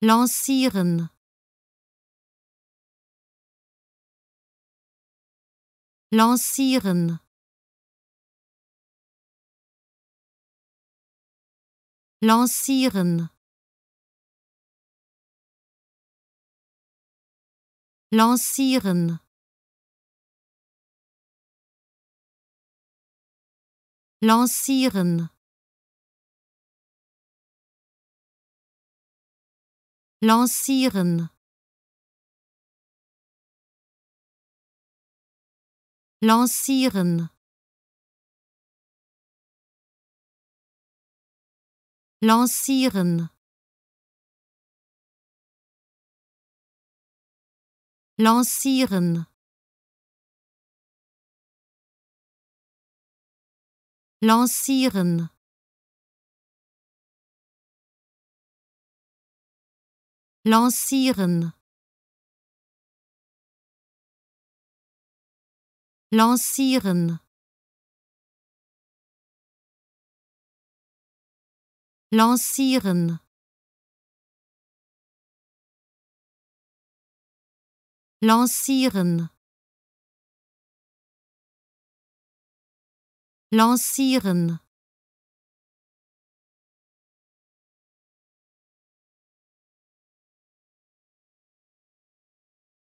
lancieren lancieren lancieren lancieren lancieren lancieren lancieren lancieren lancieren lancieren lancieren lancieren lancieren lancieren lancieren